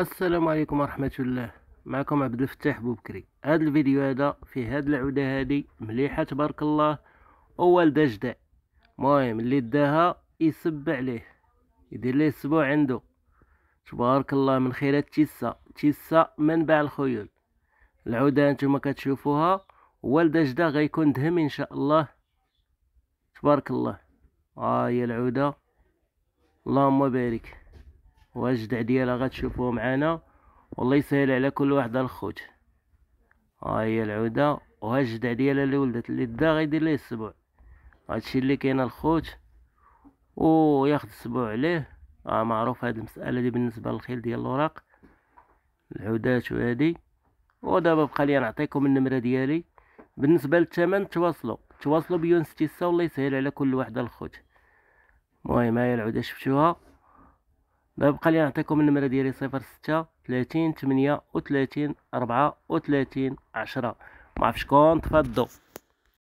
السلام عليكم ورحمة الله معكم عبد الفتاح بوبكري هذا الفيديو هذا فيه هاد العودة هادي مليحة تبارك الله اول دجدة المهم اللي داها يسب عليه يدير ليه السبوع عنده تبارك الله من خيرات تيسا تيسا منبع الخيول العودة انتم كتشوفوها والدة جدا غيكون دهم ان شاء الله تبارك الله ها آه هي العودة اللهم بارك واجدع ديالها غتشوفوه معانا والله يسهل على كل واحد الخوت ها هي العوده وها الجدع ديالها اللي ولدت اللي دا غيدير ليه السبوع هادشي اللي كاين الخوت وياخد السبوع عليه راه معروف هاد المساله دي بالنسبه للخيل ديال الوراق العودات وهادي ودابا بقى لي نعطيكم النمره ديالي بالنسبه للثمن تواصلوا تواصلوا بيونس تيسا والله يسهل على كل واحد الخوت المهم هاي العوده شفتوها بقى لي نعطيكم النمره ديالي صفر ستة 38 34 10 ربعة وثلاثين عشرة معرف شكون تفضلوا